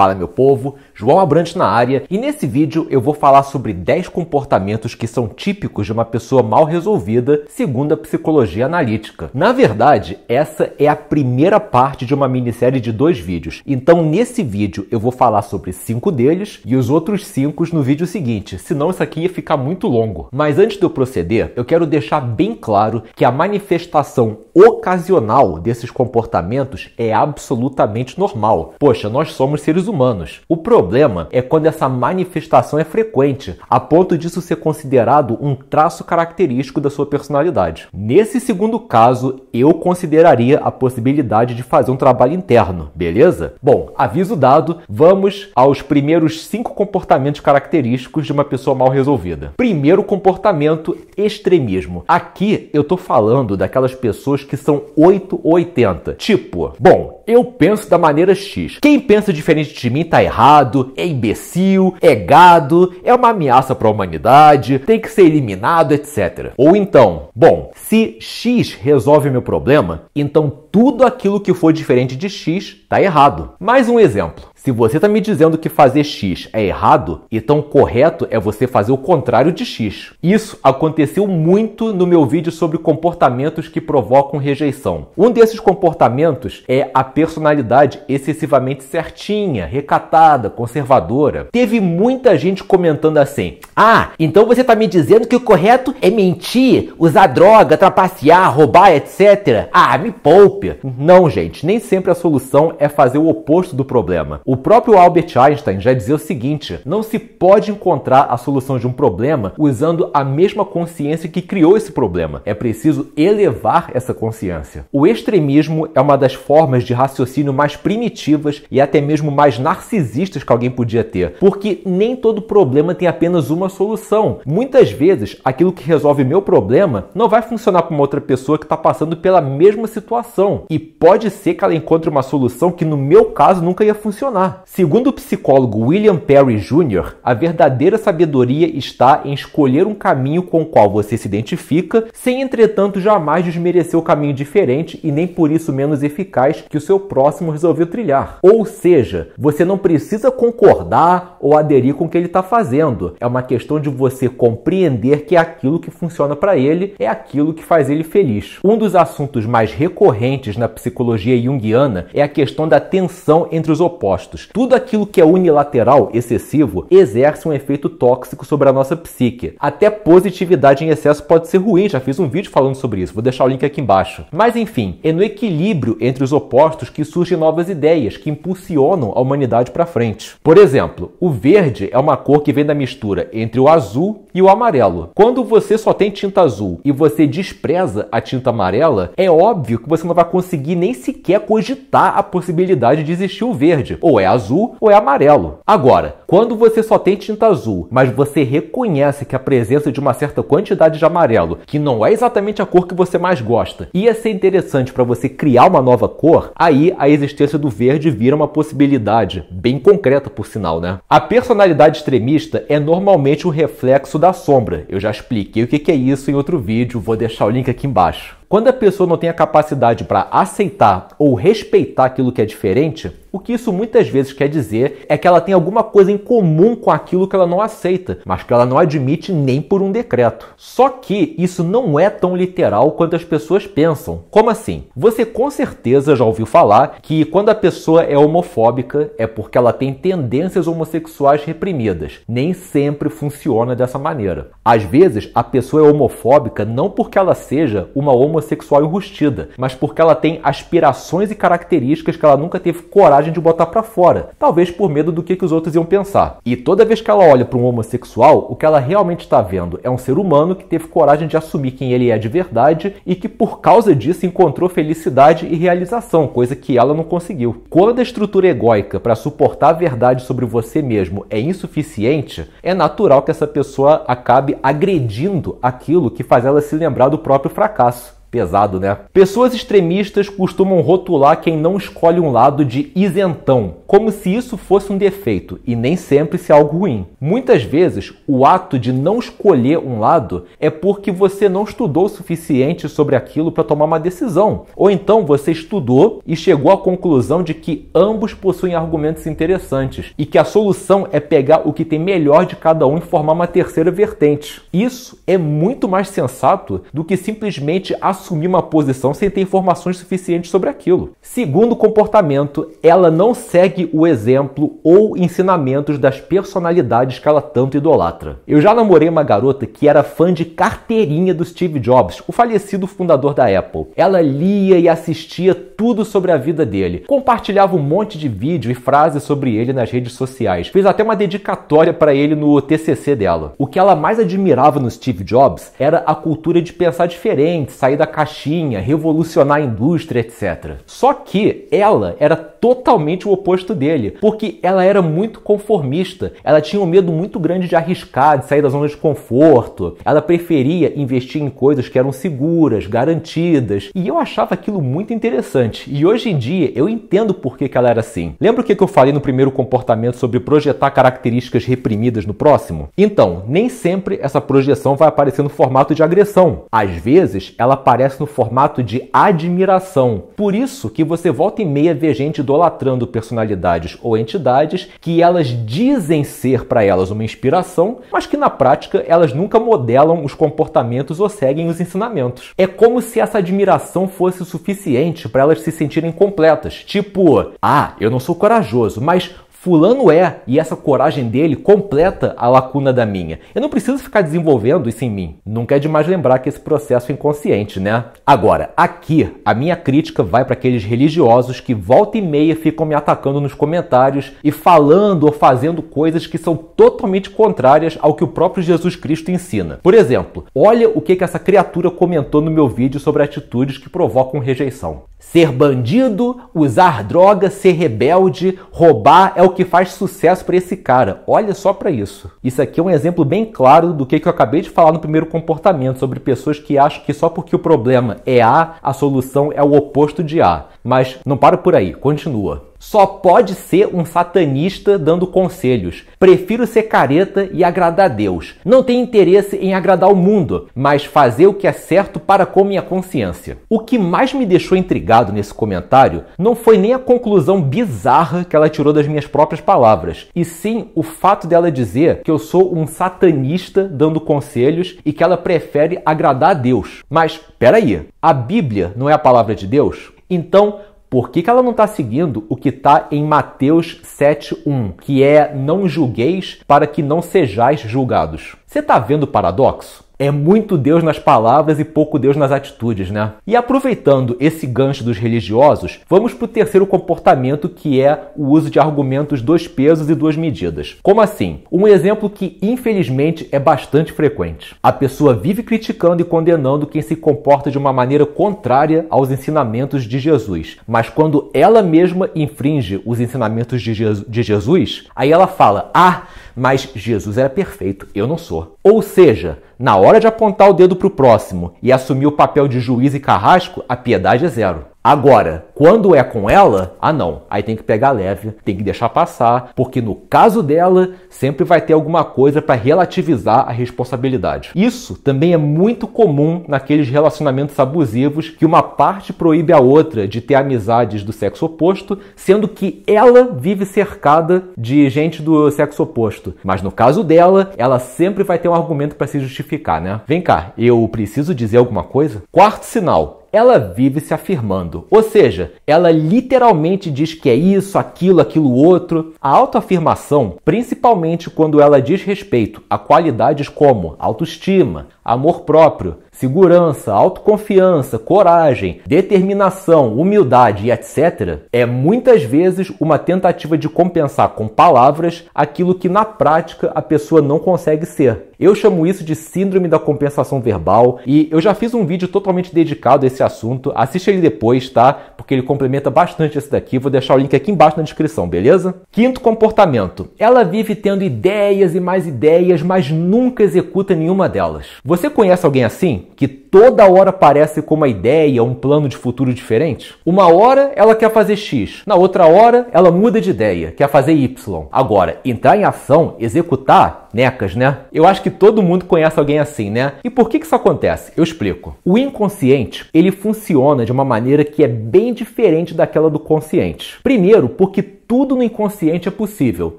Fala meu povo, João Abrante na área e nesse vídeo eu vou falar sobre 10 comportamentos que são típicos de uma pessoa mal resolvida, segundo a psicologia analítica. Na verdade, essa é a primeira parte de uma minissérie de dois vídeos. Então, nesse vídeo eu vou falar sobre cinco deles e os outros cinco no vídeo seguinte, senão isso aqui ia ficar muito longo. Mas antes de eu proceder, eu quero deixar bem claro que a manifestação ocasional desses comportamentos é absolutamente normal. Poxa, nós somos seres humanos. O problema é quando essa manifestação é frequente, a ponto disso ser considerado um traço característico da sua personalidade. Nesse segundo caso, eu consideraria a possibilidade de fazer um trabalho interno, beleza? Bom, aviso dado, vamos aos primeiros cinco comportamentos característicos de uma pessoa mal resolvida. Primeiro comportamento, extremismo. Aqui eu tô falando daquelas pessoas que são 8 ou 80. Tipo, bom, eu penso da maneira X. Quem pensa diferente de mim tá errado, é imbecil, é gado, é uma ameaça para a humanidade, tem que ser eliminado, etc. Ou então, bom, se X resolve meu problema, então tudo aquilo que for diferente de X tá errado. Mais um exemplo. Se você está me dizendo que fazer X é errado, então correto é você fazer o contrário de X. Isso aconteceu muito no meu vídeo sobre comportamentos que provocam rejeição. Um desses comportamentos é a personalidade excessivamente certinha, recatada, conservadora. Teve muita gente comentando assim: Ah, então você está me dizendo que o correto é mentir, usar droga, trapacear, roubar, etc. Ah, me poupe! Não, gente, nem sempre a solução é fazer o oposto do problema. O próprio Albert Einstein já dizia o seguinte: não se pode encontrar a solução de um problema usando a mesma consciência que criou esse problema. É preciso elevar essa consciência. O extremismo é uma das formas de raciocínio mais primitivas e até mesmo mais narcisistas que alguém podia ter, porque nem todo problema tem apenas uma solução. Muitas vezes, aquilo que resolve meu problema não vai funcionar para uma outra pessoa que está passando pela mesma situação e pode ser que ela encontre uma solução que no meu caso nunca ia funcionar. Segundo o psicólogo William Perry Jr., a verdadeira sabedoria está em escolher um caminho com o qual você se identifica, sem entretanto jamais desmerecer o caminho diferente e nem por isso menos eficaz que o seu próximo resolveu trilhar. Ou seja, você não precisa concordar ou aderir com o que ele está fazendo. É uma questão de você compreender que é aquilo que funciona para ele é aquilo que faz ele feliz. Um dos assuntos mais recorrentes na psicologia junguiana é a questão da tensão entre os opostos opostos. Tudo aquilo que é unilateral, excessivo, exerce um efeito tóxico sobre a nossa psique. Até positividade em excesso pode ser ruim, já fiz um vídeo falando sobre isso, vou deixar o link aqui embaixo. Mas enfim, é no equilíbrio entre os opostos que surgem novas ideias que impulsionam a humanidade para frente. Por exemplo, o verde é uma cor que vem da mistura entre o azul e o amarelo. Quando você só tem tinta azul e você despreza a tinta amarela, é óbvio que você não vai conseguir nem sequer cogitar a possibilidade de existir o verde. Ou ou é azul ou é amarelo. Agora, quando você só tem tinta azul, mas você reconhece que a presença de uma certa quantidade de amarelo, que não é exatamente a cor que você mais gosta, ia ser interessante para você criar uma nova cor, aí a existência do verde vira uma possibilidade, bem concreta por sinal, né? A personalidade extremista é normalmente o um reflexo da sombra. Eu já expliquei o que é isso em outro vídeo, vou deixar o link aqui embaixo. Quando a pessoa não tem a capacidade para aceitar ou respeitar aquilo que é diferente, o que isso muitas vezes quer dizer é que ela tem alguma coisa em comum com aquilo que ela não aceita, mas que ela não admite nem por um decreto. Só que isso não é tão literal quanto as pessoas pensam. Como assim? Você com certeza já ouviu falar que quando a pessoa é homofóbica é porque ela tem tendências homossexuais reprimidas. Nem sempre funciona dessa maneira. Às vezes, a pessoa é homofóbica não porque ela seja uma homossexual homossexual enrustida, mas porque ela tem aspirações e características que ela nunca teve coragem de botar para fora, talvez por medo do que, que os outros iam pensar. E toda vez que ela olha para um homossexual, o que ela realmente está vendo é um ser humano que teve coragem de assumir quem ele é de verdade e que por causa disso encontrou felicidade e realização, coisa que ela não conseguiu. Quando a estrutura egóica para suportar a verdade sobre você mesmo é insuficiente, é natural que essa pessoa acabe agredindo aquilo que faz ela se lembrar do próprio fracasso. Pesado, né? Pessoas extremistas costumam rotular quem não escolhe um lado de isentão, como se isso fosse um defeito e nem sempre se é algo ruim. Muitas vezes, o ato de não escolher um lado é porque você não estudou o suficiente sobre aquilo para tomar uma decisão, ou então você estudou e chegou à conclusão de que ambos possuem argumentos interessantes e que a solução é pegar o que tem melhor de cada um e formar uma terceira vertente. Isso é muito mais sensato do que simplesmente assumir assumir uma posição sem ter informações suficientes sobre aquilo. Segundo comportamento, ela não segue o exemplo ou ensinamentos das personalidades que ela tanto idolatra. Eu já namorei uma garota que era fã de carteirinha do Steve Jobs, o falecido fundador da Apple. Ela lia e assistia tudo sobre a vida dele, compartilhava um monte de vídeo e frases sobre ele nas redes sociais, fez até uma dedicatória para ele no TCC dela. O que ela mais admirava no Steve Jobs era a cultura de pensar diferente, sair da caixinha, revolucionar a indústria, etc. Só que ela era totalmente o oposto dele, porque ela era muito conformista, ela tinha um medo muito grande de arriscar, de sair da zona de conforto, ela preferia investir em coisas que eram seguras, garantidas, e eu achava aquilo muito interessante. E hoje em dia eu entendo por que, que ela era assim. Lembra o que, que eu falei no primeiro comportamento sobre projetar características reprimidas no próximo? Então, nem sempre essa projeção vai aparecer no formato de agressão. Às vezes, ela aparece no formato de admiração. Por isso que você volta e meia vê gente idolatrando personalidades ou entidades que elas dizem ser para elas uma inspiração, mas que na prática elas nunca modelam os comportamentos ou seguem os ensinamentos. É como se essa admiração fosse suficiente para elas se sentirem completas, tipo, ah, eu não sou corajoso, mas Fulano é, e essa coragem dele completa a lacuna da minha. Eu não preciso ficar desenvolvendo isso em mim. Nunca é demais lembrar que esse processo é inconsciente, né? Agora, aqui, a minha crítica vai para aqueles religiosos que volta e meia ficam me atacando nos comentários e falando ou fazendo coisas que são totalmente contrárias ao que o próprio Jesus Cristo ensina. Por exemplo, olha o que, que essa criatura comentou no meu vídeo sobre atitudes que provocam rejeição. Ser bandido, usar droga, ser rebelde, roubar é o o que faz sucesso para esse cara. Olha só para isso. Isso aqui é um exemplo bem claro do que eu acabei de falar no primeiro comportamento, sobre pessoas que acham que só porque o problema é A, a solução é o oposto de A. Mas não para por aí, continua. Só pode ser um satanista dando conselhos. Prefiro ser careta e agradar a Deus. Não tenho interesse em agradar o mundo, mas fazer o que é certo para com minha consciência. O que mais me deixou intrigado nesse comentário não foi nem a conclusão bizarra que ela tirou das minhas próprias palavras, e sim o fato dela dizer que eu sou um satanista dando conselhos e que ela prefere agradar a Deus. Mas peraí, a Bíblia não é a palavra de Deus? Então, por que, que ela não está seguindo o que está em Mateus 7,1, que é não julgueis para que não sejais julgados? Você está vendo o paradoxo? é muito Deus nas palavras e pouco Deus nas atitudes, né? E aproveitando esse gancho dos religiosos, vamos para o terceiro comportamento que é o uso de argumentos dois pesos e duas medidas. Como assim? Um exemplo que infelizmente é bastante frequente. A pessoa vive criticando e condenando quem se comporta de uma maneira contrária aos ensinamentos de Jesus, mas quando ela mesma infringe os ensinamentos de Jesus, aí ela fala: Ah, mas Jesus era perfeito, eu não sou. Ou seja, na hora de apontar o dedo para o próximo e assumir o papel de juiz e carrasco, a piedade é zero. Agora, quando é com ela, ah não, aí tem que pegar leve, tem que deixar passar, porque no caso dela, sempre vai ter alguma coisa para relativizar a responsabilidade. Isso também é muito comum naqueles relacionamentos abusivos que uma parte proíbe a outra de ter amizades do sexo oposto, sendo que ela vive cercada de gente do sexo oposto. Mas no caso dela, ela sempre vai ter um argumento para se justificar, né? Vem cá, eu preciso dizer alguma coisa? Quarto sinal, ela vive se afirmando. Ou seja, ela literalmente diz que é isso, aquilo, aquilo outro. A autoafirmação, principalmente quando ela diz respeito a qualidades como autoestima, amor próprio, segurança, autoconfiança, coragem, determinação, humildade e etc., é muitas vezes uma tentativa de compensar com palavras aquilo que na prática a pessoa não consegue ser. Eu chamo isso de síndrome da compensação verbal e eu já fiz um vídeo totalmente dedicado a esse assunto. Assiste ele depois, tá? Porque ele complementa bastante esse daqui. Vou deixar o link aqui embaixo na descrição, beleza? Quinto comportamento. Ela vive tendo ideias e mais ideias, mas nunca executa nenhuma delas. Você conhece alguém assim? que toda hora parece com uma ideia, um plano de futuro diferente? Uma hora ela quer fazer X, na outra hora ela muda de ideia, quer fazer Y. Agora, entrar em ação, executar, necas, né? Eu acho que todo mundo conhece alguém assim, né? E por que que isso acontece? Eu explico. O inconsciente, ele funciona de uma maneira que é bem diferente daquela do consciente. Primeiro, porque tudo no inconsciente é possível.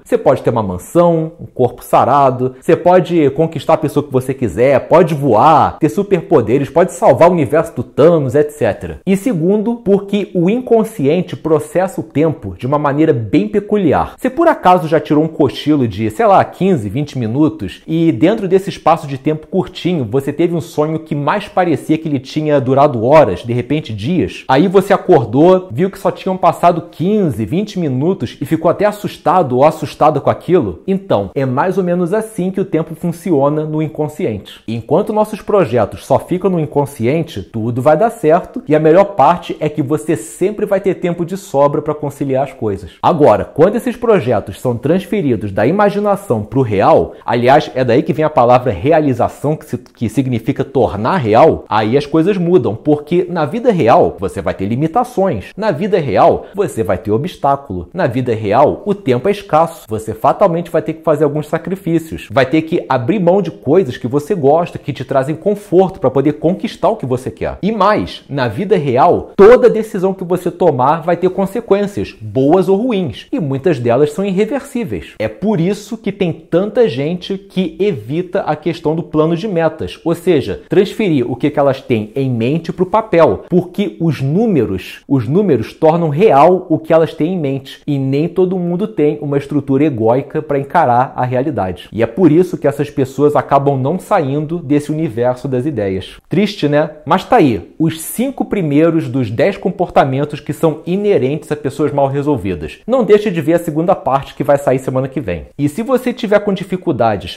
Você pode ter uma mansão, um corpo sarado, você pode conquistar a pessoa que você quiser, pode voar, ter superpoderes, pode salvar o universo do Thanos, etc. E segundo, porque o inconsciente processa o tempo de uma maneira bem peculiar. Você por acaso já tirou um cochilo de, sei lá, 15, 20 minutos e dentro desse espaço de tempo curtinho você teve um sonho que mais parecia que ele tinha durado horas, de repente dias. Aí você acordou, viu que só tinham passado 15, 20 minutos e ficou até assustado ou assustada com aquilo. Então, é mais ou menos assim que o tempo funciona no inconsciente. Enquanto nossos projetos só ficam no inconsciente, tudo vai dar certo e a melhor parte é que você sempre vai ter tempo de sobra para conciliar as coisas. Agora, quando esses projetos são transferidos da imaginação para o real, aliás, é daí que vem a palavra realização, que, se, que significa tornar real, aí as coisas mudam, porque na vida real você vai ter limitações, na vida real você vai ter obstáculo, na vida real o tempo é escasso, você fatalmente vai ter que fazer alguns sacrifícios, vai ter que abrir mão de coisas que você gosta, que te trazem conforto para poder conquistar o que você quer. E mais, na vida real, toda decisão que você tomar vai ter consequências, boas ou ruins, e muitas delas são irreversíveis. É por isso que tem tanta gente gente que evita a questão do plano de metas, ou seja, transferir o que elas têm em mente para o papel, porque os números, os números tornam real o que elas têm em mente e nem todo mundo tem uma estrutura egóica para encarar a realidade. E é por isso que essas pessoas acabam não saindo desse universo das ideias. Triste, né? Mas tá aí, os cinco primeiros dos dez comportamentos que são inerentes a pessoas mal resolvidas. Não deixe de ver a segunda parte que vai sair semana que vem. E se você tiver com dificuldade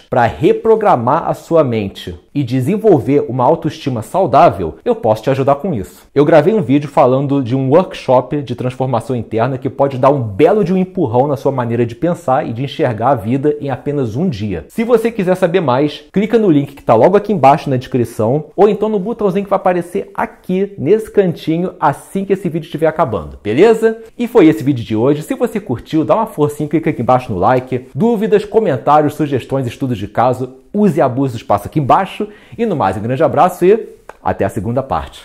para reprogramar a sua mente e desenvolver uma autoestima saudável, eu posso te ajudar com isso. Eu gravei um vídeo falando de um workshop de transformação interna que pode dar um belo de um empurrão na sua maneira de pensar e de enxergar a vida em apenas um dia. Se você quiser saber mais, clica no link que está logo aqui embaixo na descrição ou então no botãozinho que vai aparecer aqui nesse cantinho assim que esse vídeo estiver acabando, beleza? E foi esse vídeo de hoje. Se você curtiu, dá uma forcinha, clica aqui embaixo no like. Dúvidas, comentários, sugestões, estudos de caso, Use e abuse do espaço aqui embaixo. E no mais, um grande abraço e até a segunda parte.